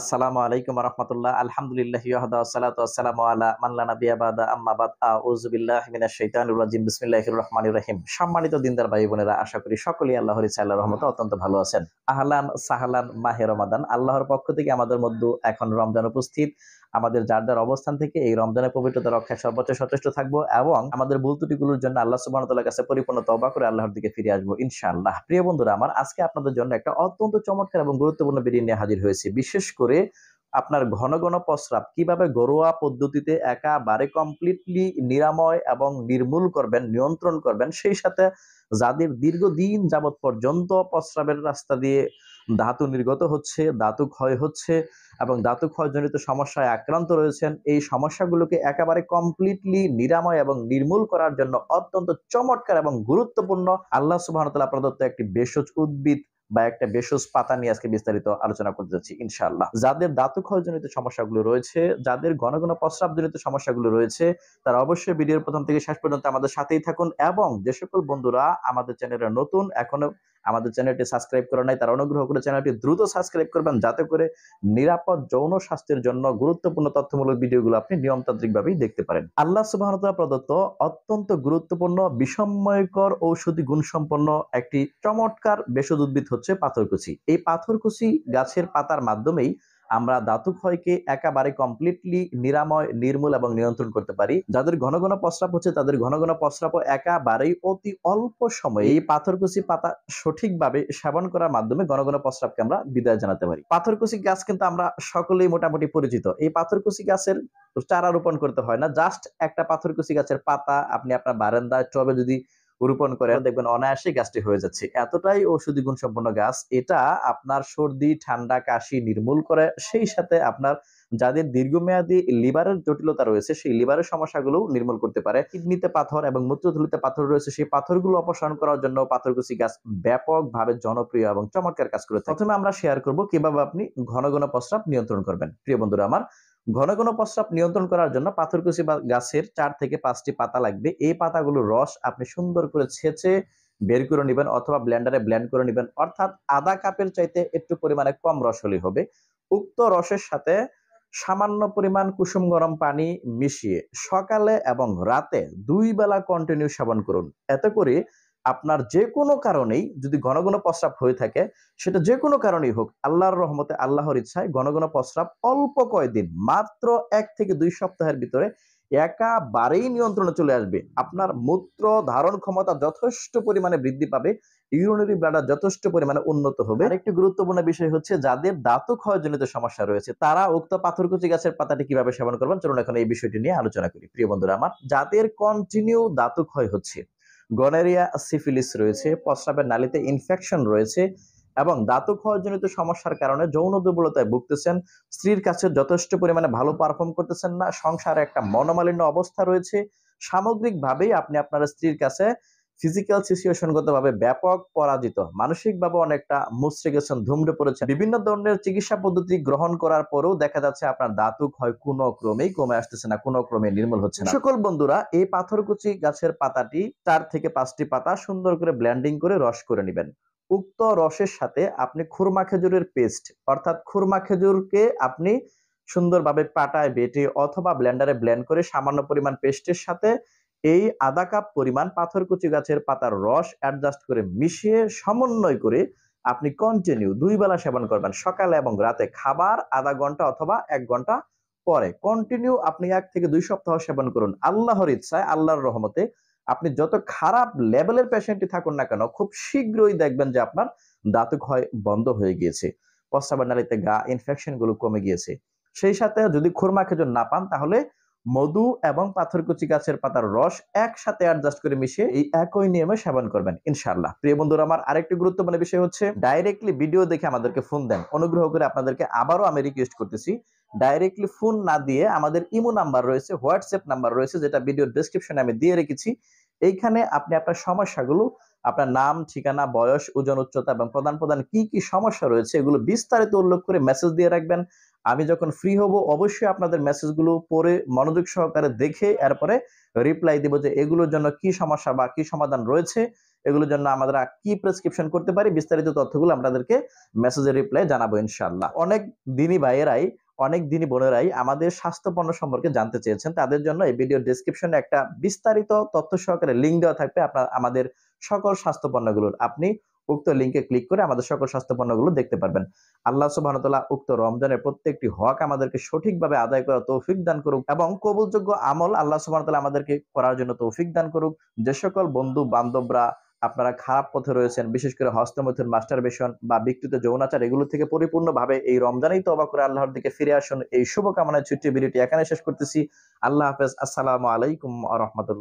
আসসালামু আলাইকুম রহমতুল্লাহ আলহামদুলিল্লাহ সালাতাম আম্মাবাদ রহিম সম্মানিত দিনদার ভাই বোনেরা আশা করি সকলেই আল্লাহ ইচ্ছাল্লাহ রহমত অত্যন্ত ভালো আছেন আহলান সাহালান মাহে রমাদান আল্লাহর পক্ষ থেকে আমাদের মধ্যে এখন রমজান উপস্থিত আমাদের যার যার অবস্থান থেকে এই রমজানের পবিত্রতা রক্ষায় সর্বোচ্চ সচেষ্ট থাকবো এবং আমাদের ভুল ত্রুটিগুলোর জন্য আল্লাহ সুবাহতাল্লাহ কাছে পরিপূর্ণ তবা করে আল্লাহর দিকে ফিরে আসবো ইনশাআল্লাহ প্রিয় বন্ধুরা আমার আজকে আপনাদের জন্য একটা অত্যন্ত চমৎকার এবং গুরুত্বপূর্ণ বিরিয়ানি নিয়ে হাজির হয়েছে বিশেষ করে আপনার ঘন ঘন প্রস্রাব কিভাবে ঘরোয়া পদ্ধতিতে একাবারে কমপ্লিটলি নিরাময় এবং নির্মূল করবেন নিয়ন্ত্রণ করবেন সেই সাথে যাদের দীর্ঘদিন যাবৎ পর্যন্ত প্রস্রাবের রাস্তা দিয়ে ধাতু নির্গত হচ্ছে ধাতু ক্ষয় হচ্ছে এবং ধাতু ক্ষয়জনিত সমস্যায় আক্রান্ত রয়েছেন এই সমস্যাগুলোকে একেবারে কমপ্লিটলি নিরাময় এবং নির্মূল করার জন্য অত্যন্ত চমৎকার এবং গুরুত্বপূর্ণ আল্লাহ সুবাহতাল্লাহ প্রদত্ত একটি বেশজ উদ্ভিদ বা একটা বেশস পাতা নিয়ে আজকে বিস্তারিত আলোচনা করতে যাচ্ছি ইনশাআল্লাহ যাদের দাঁতু ক্ষয়জনিত সমস্যাগুলো রয়েছে যাদের ঘন ঘন প্রস্রাবজনিত সমস্যাগুলো রয়েছে তারা অবশ্যই ভিডিওর প্রথম থেকে শেষ পর্যন্ত আমাদের সাথেই থাকুন এবং যে সকল বন্ধুরা আমাদের চ্যানেলে নতুন এখনো আমাদের চ্যানেলটি সাবস্ক্রাইব করা নাই তারা অনুগ্রহ করে চ্যানেলটি দ্রুত সাবস্ক্রাইব করবেন যাতে করে নিরাপদ যৌন স্বাস্থ্যের জন্য গুরুত্বপূর্ণ তথ্যমূলক ভিডিওগুলো আপনি নিয়মতান্ত্রিকভাবেই দেখতে পারেন আল্লাহ সুবাহতা প্রদত্ত অত্যন্ত গুরুত্বপূর্ণ বিষময়কর ঔষধি গুণসম্পন্ন একটি চমৎকার বেশদ উদ্ভিদ হচ্ছে পাথরকুচি এই পাথরকুচি গাছের পাতার মাধ্যমেই আমরা ধাতু ক্ষয়কে একেবারে কমপ্লিটলি নিরাময় নির্মূল এবং নিয়ন্ত্রণ করতে পারি যাদের ঘন ঘন প্রস্রাব হচ্ছে তাদের ঘন ঘন প্রস্রাব একেবারেই অতি অল্প সময়ে এই পাথরকুচি পাতা সঠিকভাবে সেবন করার মাধ্যমে ঘন ঘন প্রস্রাবকে আমরা বিদায় জানাতে পারি পাথরকুচি গাছ কিন্তু আমরা সকলেই মোটামুটি পরিচিত এই পাথরকুচি গাছের চারা রোপণ করতে হয় না জাস্ট একটা পাথরকুচি গাছের পাতা আপনি আপনার বারান্দায় টবে যদি রোপণ করেন হ্যাঁ। দেখবেন অনায়াসে গাছটি হয়ে যাচ্ছে এতটাই ঔষধি গুণ সম্পন্ন গাছ এটা আপনার সর্দি ঠান্ডা কাশি নির্মূল করে সেই হ্যাঁ। সাথে আপনার যাদের দীর্ঘমেয়াদী লিভারের জটিলতা রয়েছে সেই লিভারের সমস্যাগুলো নির্মূল করতে পারে কিডনিতে পাথর এবং মূত্রধুলিতে পাথর রয়েছে সেই পাথরগুলো অপসারণ করার জন্য পাথরকুচি গাছ ব্যাপকভাবে জনপ্রিয় এবং চমৎকার কাজ করে প্রথমে আমরা শেয়ার করব কিভাবে আপনি ঘন ঘন প্রস্রাব নিয়ন্ত্রণ করবেন প্রিয় বন্ধুরা আমার ঘন ঘন প্রস্রাব নিয়ন্ত্রণ করার জন্য পাথরকুচি গাছের চার থেকে পাঁচটি পাতা লাগবে এই পাতাগুলো রস আপনি সুন্দর করে ছেঁচে বের করে নেবেন অথবা ব্ল্যান্ডারে ব্ল্যান্ড করে নেবেন অর্থাৎ আধা কাপের চাইতে একটু পরিমাণে কম রস হলে হবে উক্ত রসের সাথে সামান্য পরিমাণ কুসুম গরম পানি মিশিয়ে সকালে এবং রাতে দুই বেলা কন্টিনিউ সেবন করুন এতে করে আপনার যে কোনো কারণেই যদি ঘন ঘন প্রস্রাব হয়ে থাকে সেটা যে কোনো কারণেই হোক আল্লাহর রহমতে আল্লাহর ইচ্ছায় ঘন ঘন প্রস্রাব অল্প কয়েকদিন মাত্র এক থেকে দুই সপ্তাহের ভিতরে একাবারেই নিয়ন্ত্রণে চলে আসবে আপনার মূত্র ধারণ ক্ষমতা যথেষ্ট পরিমাণে বৃদ্ধি পাবে ইউরিনারি ব্লাডার যথেষ্ট পরিমাণে উন্নত হবে আরেকটি গুরুত্বপূর্ণ বিষয় হচ্ছে যাদের দাঁত ক্ষয়জনিত সমস্যা রয়েছে তারা উক্ত পাথরকুচি গাছের পাতাটি কিভাবে সেবন করবেন চলুন এখন এই বিষয়টি নিয়ে আলোচনা করি প্রিয় বন্ধুরা আমার যাদের কন্টিনিউ দাঁত ক্ষয় হচ্ছে গনেরিয়া সিফিলিস রয়েছে প্রস্রাবের নালিতে ইনফেকশন রয়েছে এবং দাতক হওয়াজনিত সমস্যার কারণে যৌন দুর্বলতায় ভুগতেছেন স্ত্রীর কাছে যথেষ্ট পরিমাণে ভালো পারফর্ম করতেছেন না সংসারে একটা মনোমালিন্য অবস্থা রয়েছে সামগ্রিকভাবেই আপনি আপনার স্ত্রীর কাছে ফিজিক্যাল সিচুয়েশনগতভাবে ব্যাপক পরাজিত মানসিকভাবে অনেকটা মুচড়ে গেছেন ধুমড়ে পড়েছেন বিভিন্ন ধরনের চিকিৎসা পদ্ধতি গ্রহণ করার পরেও দেখা যাচ্ছে আপনার দাতুক হয় কোনো ক্রমেই কমে আসতেছে না কোনো ক্রমে নির্মূল হচ্ছে না সকল বন্ধুরা এই পাথরকুচি গাছের পাতাটি চার থেকে পাঁচটি পাতা সুন্দর করে ব্ল্যান্ডিং করে রস করে নেবেন উক্ত রসের সাথে আপনি খুরমা খেজুরের পেস্ট অর্থাৎ খুরমা খেজুরকে আপনি সুন্দরভাবে পাটায় বেটে অথবা ব্ল্যান্ডারে ব্ল্যান্ড করে সামান্য পরিমাণ পেস্টের সাথে এই আধা কাপ পরিমাণ পাথর কুচি গাছের পাতার রস অ্যাডজাস্ট করে মিশিয়ে সমন্বয় করে আপনি কন্টিনিউ দুই বেলা সেবন করবেন সকালে এবং রাতে খাবার আধা ঘন্টা অথবা এক ঘন্টা পরে কন্টিনিউ আপনি এক থেকে দুই সপ্তাহ সেবন করুন আল্লাহর ইচ্ছায় আল্লাহর রহমতে আপনি যত খারাপ লেভেলের পেশেন্টই থাকুন না কেন খুব শীঘ্রই দেখবেন যে আপনার ক্ষয় বন্ধ হয়ে গিয়েছে প্রস্রাবের নালীতে গা ইনফেকশনগুলো কমে গিয়েছে সেই সাথে যদি খুরমা খেজুর না পান তাহলে মধু এবং পাথরকুচি গাছের পাতার রস একসাথে অ্যাডজাস্ট করে মিশিয়ে এই একই নিয়মে সেবন করবেন ইনশাল্লাহ প্রিয় বন্ধুরা আমার আরেকটি গুরুত্বপূর্ণ বিষয় হচ্ছে ডাইরেক্টলি ভিডিও দেখে আমাদেরকে ফোন দেন অনুগ্রহ করে আপনাদেরকে আবারও আমি রিকোয়েস্ট করতেছি ডাইরেক্টলি ফোন না দিয়ে আমাদের ইমো নাম্বার রয়েছে হোয়াটসঅ্যাপ নাম্বার রয়েছে যেটা ভিডিও ডিসক্রিপশনে আমি দিয়ে রেখেছি এইখানে আপনি আপনার সমস্যাগুলো আপনার নাম ঠিকানা বয়স ওজন উচ্চতা এবং প্রধান প্রধান কি কি সমস্যা রয়েছে এগুলো বিস্তারিত উল্লেখ করে মেসেজ দিয়ে রাখবেন আমি যখন ফ্রি হব অবশ্যই আপনাদের মেসেজগুলো পরে মনোযোগ সহকারে দেখে এরপরে রিপ্লাই দিব যে এগুলোর জন্য কি সমস্যা বা কি সমাধান রয়েছে এগুলোর জন্য আমরা কি প্রেসক্রিপশন করতে পারি বিস্তারিত তথ্যগুলো আপনাদেরকে মেসেজের রিপ্লাই জানাবো ইনশাল্লাহ অনেক দিনই ভাইয়েরাই অনেক দিনই বোনেরাই আমাদের স্বাস্থ্য পণ্য সম্পর্কে জানতে চেয়েছেন তাদের জন্য এই ভিডিও ডিসক্রিপশনে একটা বিস্তারিত তথ্য সহকারে লিঙ্ক দেওয়া থাকবে আপনার আমাদের সকল স্বাস্থ্য পণ্যগুলোর আপনি উক্ত লিঙ্কে ক্লিক করে আমাদের সকল স্বাস্থ্য পণ্যগুলো দেখতে পারবেন আল্লাহ সুবাহতলা উক্ত রমজানের প্রত্যেকটি হক আমাদেরকে সঠিকভাবে আদায় করা তৌফিক দান করুক এবং কবুলযোগ্য আমল আল্লাহ সুবাহতলা আমাদেরকে করার জন্য তৌফিক দান করুক যে সকল বন্ধু বান্ধবরা আপনারা খারাপ পথে রয়েছেন বিশেষ করে মাস্টার বেশন বা বিকৃত যৌনাচার এগুলো থেকে পরিপূর্ণভাবে এই রমজানেই তো অবাক করে আল্লাহর দিকে ফিরে আসুন এই শুভকামনায় ছুটি বিরতি এখানে শেষ করতেছি আল্লাহ হাফেজ আসসালামু আলাইকুম রহমতুল্লাহ